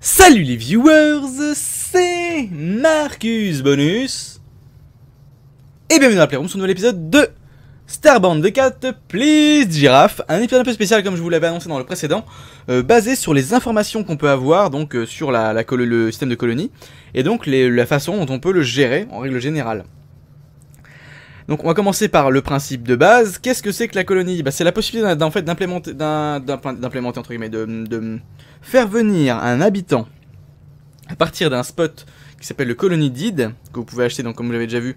Salut les viewers, c'est Marcus Bonus Et bienvenue dans la Playroom sur un nouvel épisode de Starbound The Cat Please Giraffe Un épisode un peu spécial comme je vous l'avais annoncé dans le précédent, euh, basé sur les informations qu'on peut avoir donc euh, sur le système de colonie, et donc la façon dont on peut le gérer en règle générale. Donc on va commencer par le principe de base. Qu'est-ce que c'est que la colonie bah, C'est la possibilité d'en fait d'implémenter, d'implémenter entre guillemets, de, faire venir un habitant à partir d'un spot qui s'appelle le Colony Deed, que vous pouvez acheter donc comme vous l'avez déjà vu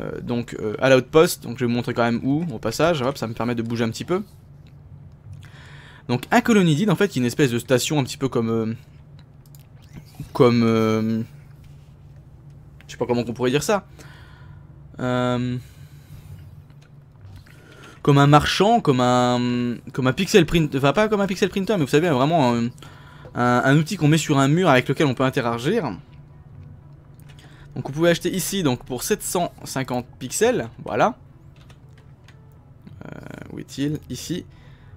euh, donc euh, à l'outpost. Donc je vais vous montrer quand même où au passage. Hop, ça me permet de bouger un petit peu. Donc un Colony Deed en fait qui est une espèce de station un petit peu comme euh, comme je sais pas comment on pourrait dire ça. Euh, comme un marchand, comme un, comme un pixel printer, enfin pas comme un pixel printer, mais vous savez, vraiment euh, un, outil qu'on met sur un mur avec lequel on peut interagir. Donc vous pouvez acheter ici donc pour 750 pixels, voilà. Euh, où est-il Ici,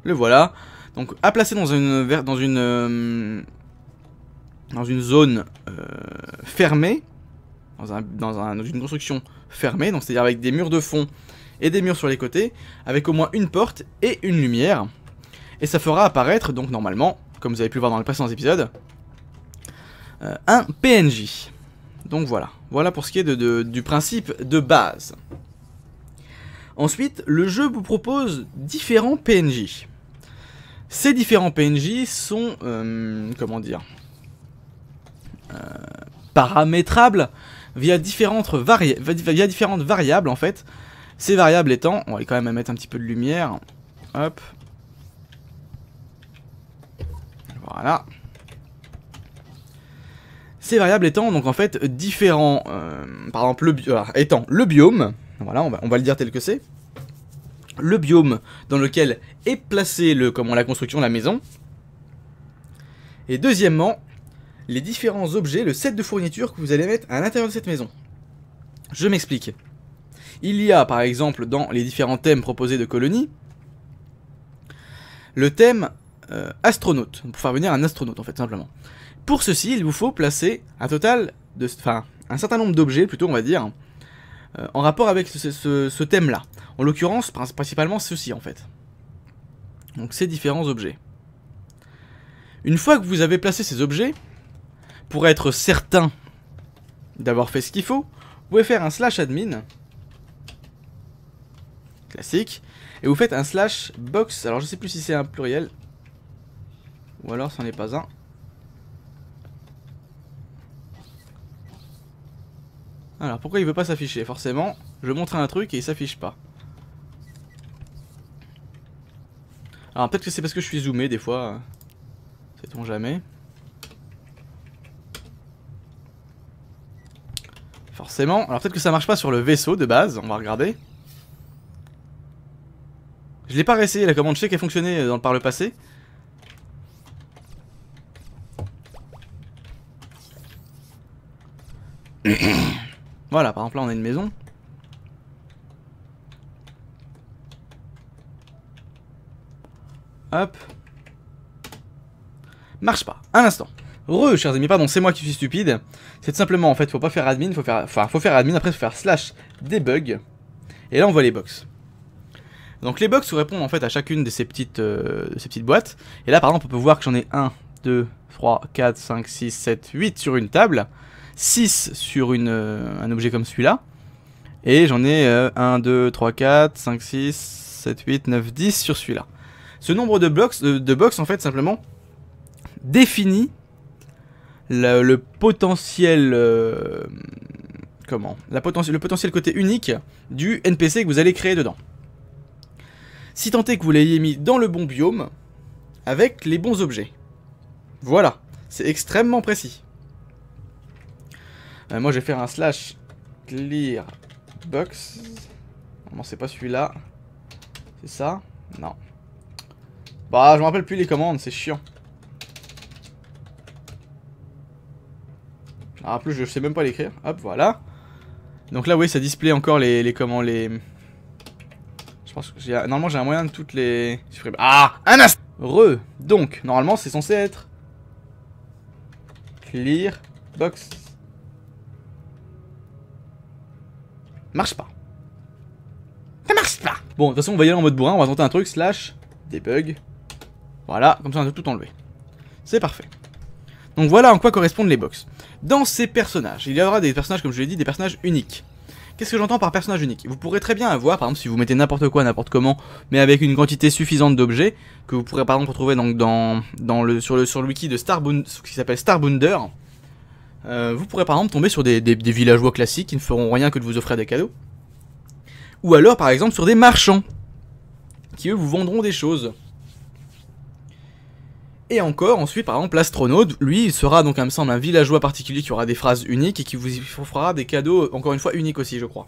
le voilà. Donc à placer dans une dans une euh, dans une zone fermée, dans, une construction fermée, c'est-à-dire avec des murs de fond et des murs sur les côtés, avec au moins une porte et une lumière. Et ça fera apparaître, donc normalement, comme vous avez pu le voir dans les précédents épisodes, euh, un PNJ. Donc voilà, voilà pour ce qui est du principe de base. Ensuite, le jeu vous propose différents PNJ. Ces différents PNJ sont, euh, comment dire, euh, paramétrables via différentes, via différentes variables en fait, ces variables étant, on va quand même mettre un petit peu de lumière. Hop. Voilà. Ces variables étant donc en fait différents, euh, par exemple le, euh, étant le biome, voilà on va, le dire tel que c'est, le biome dans lequel est placé le, comment la construction, la maison, et deuxièmement, les différents objets, le set de fournitures que vous allez mettre à l'intérieur de cette maison. Je m'explique. Il y a par exemple dans les différents thèmes proposés de colonies le thème euh, astronaute, pour faire venir un astronaute en fait simplement. Pour ceci, il vous faut placer un total de... enfin un certain nombre d'objets plutôt on va dire, euh, en rapport avec ce thème là. En l'occurrence, principalement ceci en fait. Donc ces différents objets. Une fois que vous avez placé ces objets, pour être certain d'avoir fait ce qu'il faut, vous pouvez faire un slash admin classique. Et vous faites un slash box, alors je sais plus si c'est un pluriel, ou alors ça n'est pas un. Alors pourquoi il veut pas s'afficher Forcément, je montre un truc et il s'affiche pas. Alors peut-être que c'est parce que je suis zoomé des fois. Sait-on jamais. Forcément. Alors peut-être que ça marche pas sur le vaisseau de base, on va regarder. Je l'ai pas réessayé la commande, Check a fonctionné fonctionnait euh, dans, par le passé. voilà, par exemple là on a une maison. Hop. Marche pas, un instant. Re, chers amis, pardon, c'est moi qui suis stupide. C'est tout simplement en fait, faut pas faire admin, faut faire, faut faire admin, après faut faire slash debug. Et là on voit les box. Donc les box répondent en fait à chacune de ces petites, euh, ces petites boîtes. Et là par exemple on peut voir que j'en ai 1, 2, 3, 4, 5, 6, 7, 8 sur une table, 6 sur une, euh, un objet comme celui-là, et j'en ai 1, 2, 3, 4, 5, 6, 7, 8, 9, 10 sur celui-là. Ce nombre de, blocs, euh, de, box en fait simplement définit le, potentiel... comment la le potentiel côté unique du NPC que vous allez créer dedans si tant est que vous l'ayez mis dans le bon biome, avec les bons objets. Voilà, c'est extrêmement précis. Euh, moi je vais faire un slash clear box. Non, c'est pas celui-là. C'est ça Non. Bah, je me rappelle plus les commandes, c'est chiant. Ah, plus je sais même pas l'écrire. Hop, voilà. Donc là, oui, ça display encore les, commandes. les je normalement j'ai un moyen de toutes les... Ah Un instant Re Donc, normalement c'est censé être... Clear box. Marche pas. Ça marche pas Bon, de toute façon on va y aller en mode bourrin, on va tenter un truc, slash, debug. Voilà, comme ça on a tout enlevé. C'est parfait. Donc voilà en quoi correspondent les box. Dans ces personnages, il y aura des personnages, comme je l'ai dit, des personnages uniques. Qu'est-ce que j'entends par personnage unique Vous pourrez très bien avoir, par exemple, si vous mettez n'importe quoi, n'importe comment, mais avec une quantité suffisante d'objets, que vous pourrez par exemple retrouver dans, dans le, sur, le, sur le wiki de Starbound, qui s'appelle Starbounder, euh, vous pourrez par exemple tomber sur des, des, villageois classiques qui ne feront rien que de vous offrir des cadeaux. Ou alors par exemple sur des marchands, qui eux vous vendront des choses. Et encore, ensuite, par exemple, l'astronaute, lui, il sera donc, il me semble, un villageois particulier qui aura des phrases uniques et qui vous fera des cadeaux, encore une fois, uniques aussi, je crois.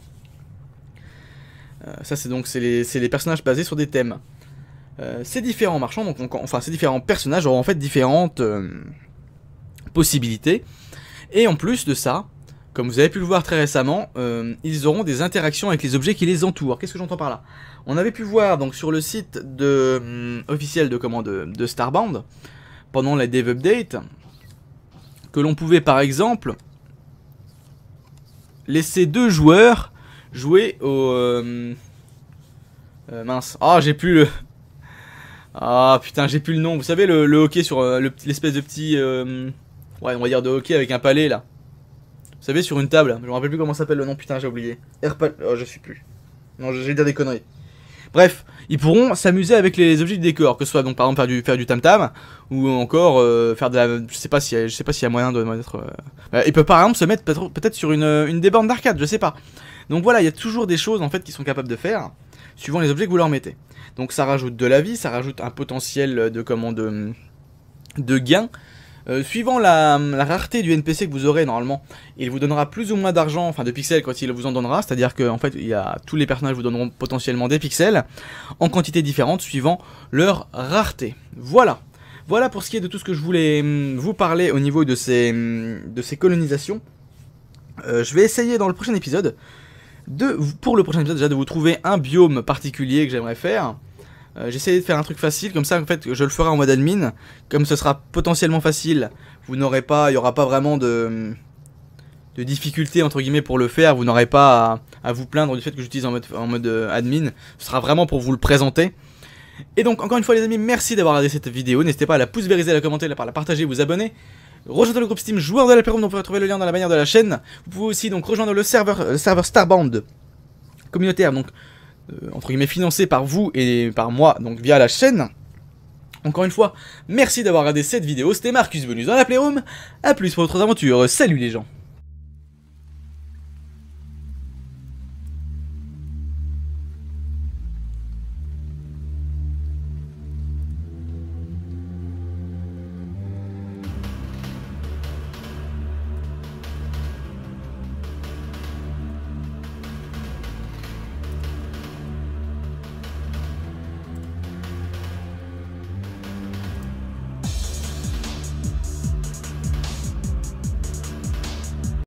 Euh, ça, c'est donc, c'est les, personnages basés sur des thèmes. Euh, ces différents marchands, donc, enfin, ces différents personnages auront en fait différentes euh, possibilités. Et en plus de ça, comme vous avez pu le voir très récemment, euh, ils auront des interactions avec les objets qui les entourent. Qu'est-ce que j'entends par là On avait pu voir donc sur le site euh, officiel de, comment, de, Starbound, pendant la Dev Update, que l'on pouvait par exemple laisser deux joueurs jouer au... Euh, mince. Ah, j'ai plus le... Ah putain, j'ai plus le nom. Vous savez, le, hockey sur l'espèce de petit... ouais, on va dire de hockey avec un palais là. Vous savez, sur une table. Je me rappelle plus comment s'appelle le nom, putain, j'ai oublié. Airpal. Oh, je sais plus. Non, j'ai dire des conneries. Bref, ils pourront s'amuser avec les objets du décor, que ce soit donc par exemple faire du faire du tam tam ou encore euh, faire de la je sais pas si je sais pas s'il y a moyen de mettre euh... Bah, ils peuvent par exemple se mettre peut-être sur une une des bornes d'arcade, je sais pas. Donc voilà, il y a toujours des choses en fait qui sont capables de faire suivant les objets que vous leur mettez. Donc ça rajoute de la vie, ça rajoute un potentiel de comment de de gain euh, suivant la, rareté du NPC que vous aurez normalement, il vous donnera plus ou moins d'argent, enfin de pixels quand il vous en donnera, c'est-à-dire que en fait, il y a, tous les personnages vous donneront potentiellement des pixels en quantité différente suivant leur rareté. Voilà. Voilà pour ce qui est de tout ce que je voulais hum, vous parler au niveau de ces, hum, de ces colonisations. Euh, je vais essayer dans le prochain épisode, pour le prochain épisode déjà, de vous trouver un biome particulier que j'aimerais faire. Euh, J'essayais de faire un truc facile, comme ça en fait je le ferai en mode admin. Comme ce sera potentiellement facile, vous n'aurez pas, il n'y aura pas vraiment de, de difficulté entre guillemets pour le faire. Vous n'aurez pas à, vous plaindre du fait que j'utilise en mode, en mode euh, admin. Ce sera vraiment pour vous le présenter. Et donc encore une fois les amis, merci d'avoir regardé cette vidéo. N'hésitez pas à la pouce vériser, à la commenter, à la partager, vous abonner. Rejoignez le groupe Steam Joueur de la dont vous pouvez retrouver le lien dans la bannière de la chaîne. Vous pouvez aussi donc rejoindre le serveur, euh, le serveur Starbound communautaire, donc euh, entre guillemets financé par vous et par moi, donc via la chaîne. Encore une fois, merci d'avoir regardé cette vidéo, c'était Marcus venu dans la Playroom, à plus pour votre aventure, salut les gens